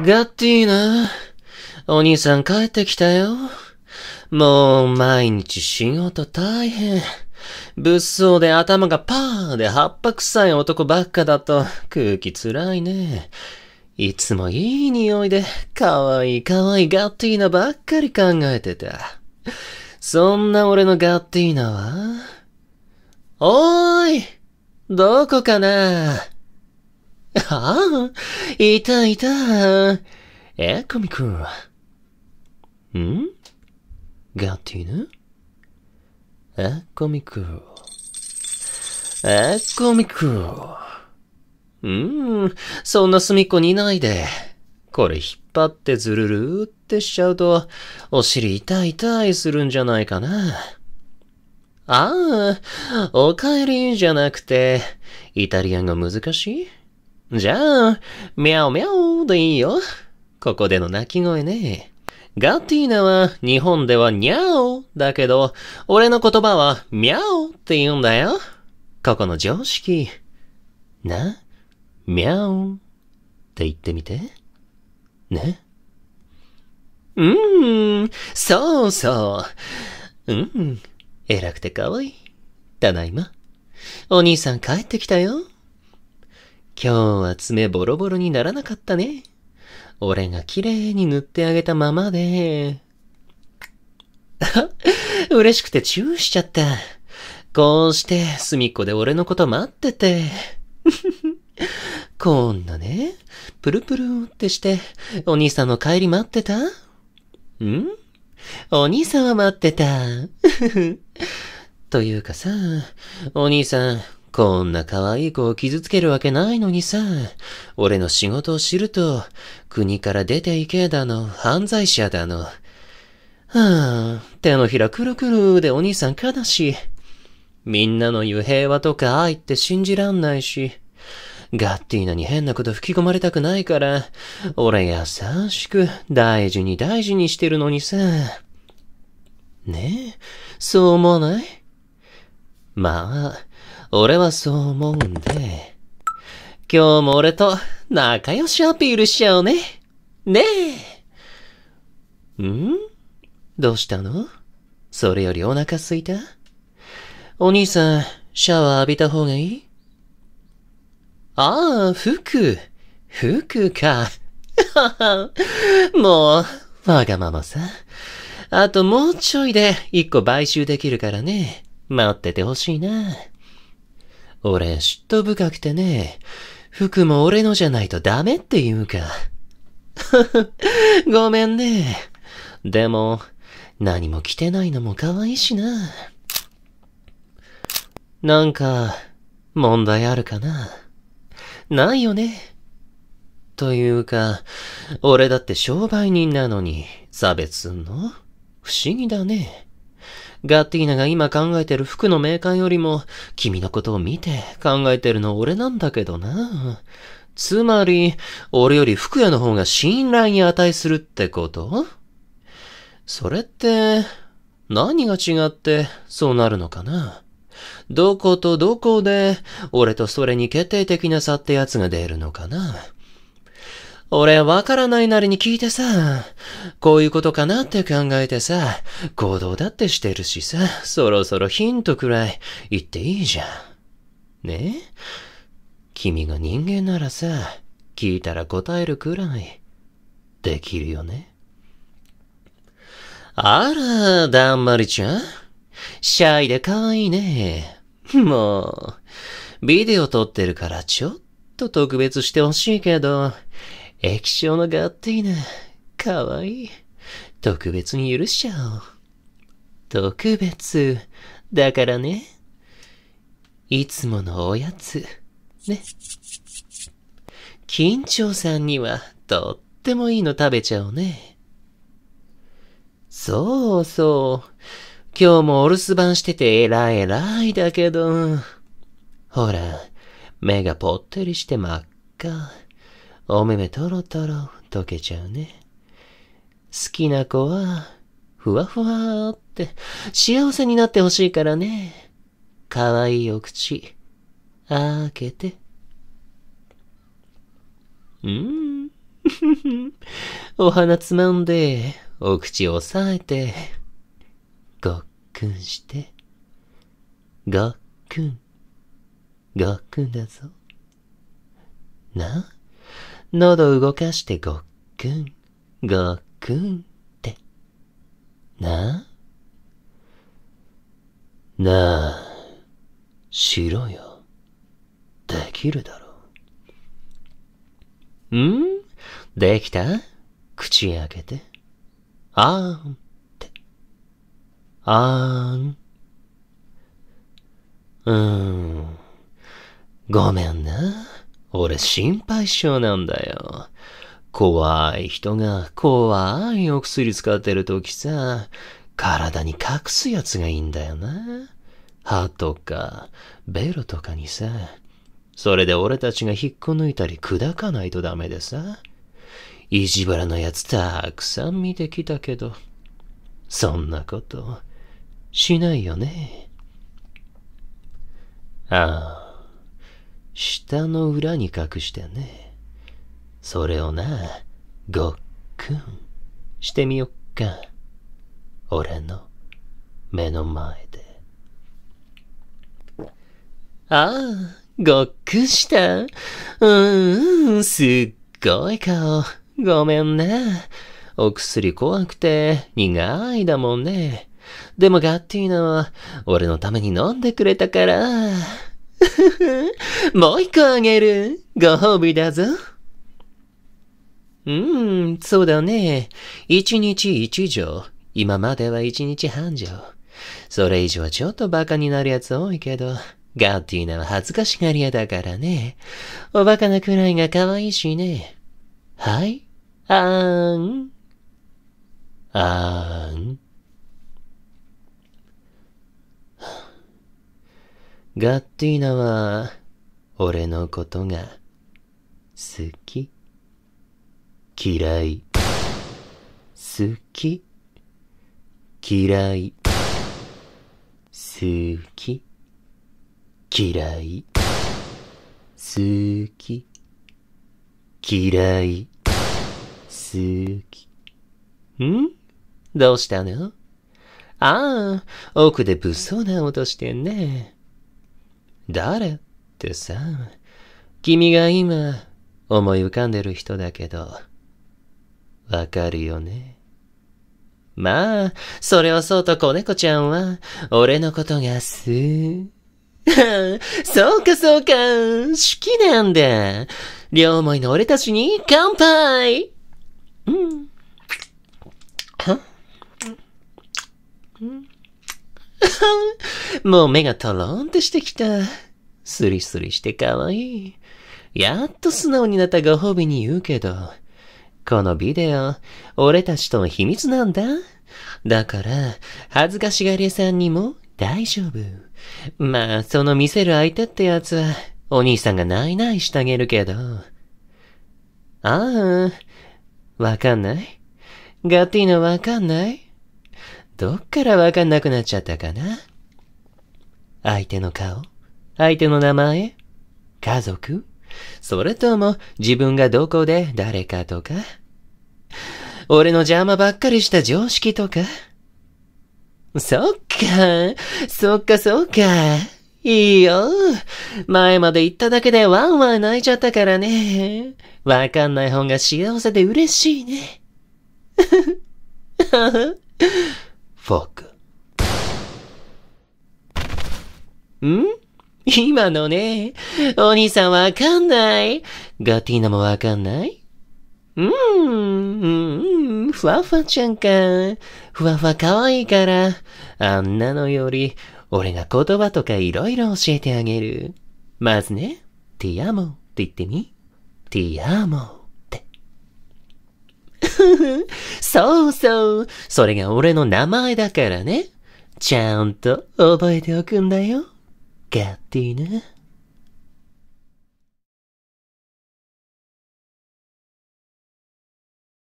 ガッティーナ、お兄さん帰ってきたよ。もう毎日仕事大変。物騒で頭がパーで葉っぱ臭い男ばっかだと空気辛いね。いつもいい匂いで可愛い可愛いガッティーナばっかり考えてた。そんな俺のガッティーナはおーいどこかなああ、いたいた。え、コミ君。んガティヌえ、コミク。え、コミク。うん、そんな隅っこにいないで。これ引っ張ってずるるってしちゃうと、お尻痛い痛いするんじゃないかな。ああ、お帰りじゃなくて、イタリアンが難しいじゃあ、ミャオミャオでいいよ。ここでの鳴き声ね。ガティーナは日本ではニャオだけど、俺の言葉はミャオって言うんだよ。ここの常識。な、ミャオって言ってみて。ね。うーん、そうそう。うん、偉くて可愛い。ただいま。お兄さん帰ってきたよ。今日は爪ボロボロにならなかったね。俺が綺麗に塗ってあげたままで。嬉しくてチューしちゃった。こうして隅っこで俺のこと待ってて。こんなね、プルプルってして、お兄さんの帰り待ってたんお兄さんは待ってた。というかさ、お兄さん、こんな可愛い子を傷つけるわけないのにさ、俺の仕事を知ると、国から出て行けだの、犯罪者だの。はぁ、あ、手のひらくるくるでお兄さん悲しい。みんなの言う平和とか愛って信じらんないし、ガッティーナに変なこと吹き込まれたくないから、俺優しく大事に大事にしてるのにさ。ねえ、そう思わないまあ、俺はそう思うんで、今日も俺と仲良しアピールしちゃおうね。ねえ。んどうしたのそれよりお腹すいたお兄さん、シャワー浴びた方がいいああ、服。服か。もう、わがままさ。あともうちょいで一個買収できるからね。待っててほしいな。俺、嫉妬深くてね、服も俺のじゃないとダメって言うか。ごめんね。でも、何も着てないのも可愛いしな。なんか、問題あるかな。ないよね。というか、俺だって商売人なのに、差別すんの不思議だね。ガッティーナが今考えてる服のメーカーよりも、君のことを見て考えてるの俺なんだけどな。つまり、俺より服屋の方が信頼に値するってことそれって、何が違ってそうなるのかなどことどこで、俺とそれに決定的な差ってやつが出るのかな俺わからないなりに聞いてさ、こういうことかなって考えてさ、行動だってしてるしさ、そろそろヒントくらい言っていいじゃん。ね君が人間ならさ、聞いたら答えるくらい、できるよね。あら、だんまりちゃん。シャイで可愛いね。もう、ビデオ撮ってるからちょっと特別してほしいけど、液晶のガッティーヌ、かわいい。特別に許しちゃおう。特別、だからね。いつものおやつ、ね。緊張さんには、とってもいいの食べちゃおうね。そうそう。今日もお留守番してて偉い偉いだけど。ほら、目がぽってりして真っ赤。お目目とろとろ溶けちゃうね。好きな子は、ふわふわって、幸せになってほしいからね。かわいいお口、開けて。うん。お鼻つまんで、お口押さえて、ごっくんして。ごっくん。ごっくんだぞ。な喉動かしてごっくん、ごっくんって。なあなあ、しろよ。できるだろう。んできた口開けて。あーんって。あーん。うーん。ごめんな。俺心配性なんだよ。怖い人が怖いお薬使ってる時さ、体に隠すやつがいいんだよな。歯とか、ベロとかにさ。それで俺たちが引っこ抜いたり砕かないとダメでさ。意地腹のやつたくさん見てきたけど、そんなこと、しないよね。ああ。下の裏に隠してね。それをな、ごっくんしてみよっか。俺の目の前で。ああ、ごっくんした。うーん、すっごい顔。ごめんね。お薬怖くて苦いだもんね。でもガッティーナは俺のために飲んでくれたから。もう一個あげる。ご褒美だぞ。うん、そうだね。一日一錠。今までは一日半錠。それ以上はちょっとバカになるやつ多いけど、ガッティーナは恥ずかしがり屋だからね。おバカなくらいが可愛いしね。はいあーん。あーん。ガッティーナは、俺のことが、好き。嫌い。好き。嫌い。好き。嫌い。好き。嫌い。好き。んどうしたのああ、奥で物騒な音してんね。誰ってさ、君が今思い浮かんでる人だけど、わかるよね。まあ、それをそうと子猫ちゃんは、俺のことがす、そうかそうか、好きなんだ。両思いの俺たちに乾杯うん。はうん。もう目がトローンってしてきた。スリスリして可愛い。やっと素直になったご褒美に言うけど、このビデオ、俺たちとの秘密なんだ。だから、恥ずかしがり屋さんにも大丈夫。まあ、その見せる相手ってやつは、お兄さんがないないしてあげるけど。ああ、わかんないガティーナわかんないどっからわかんなくなっちゃったかな相手の顔相手の名前家族それとも自分がどこで誰かとか俺の邪魔ばっかりした常識とかそっか、そっかそっか。いいよ。前まで言っただけでワンワン泣いちゃったからね。わかんない方が幸せで嬉しいね。fuck. ん今のね、お兄さんわかんない。ガティーナもわかんないうーん、ふわふわちゃんか。ふわふわ可愛いから、あんなのより、俺が言葉とか色々教えてあげる。まずね、ティアモって言ってみ。ティアモ。そうそう。それが俺の名前だからね。ちゃんと覚えておくんだよ。ガッティーヌ。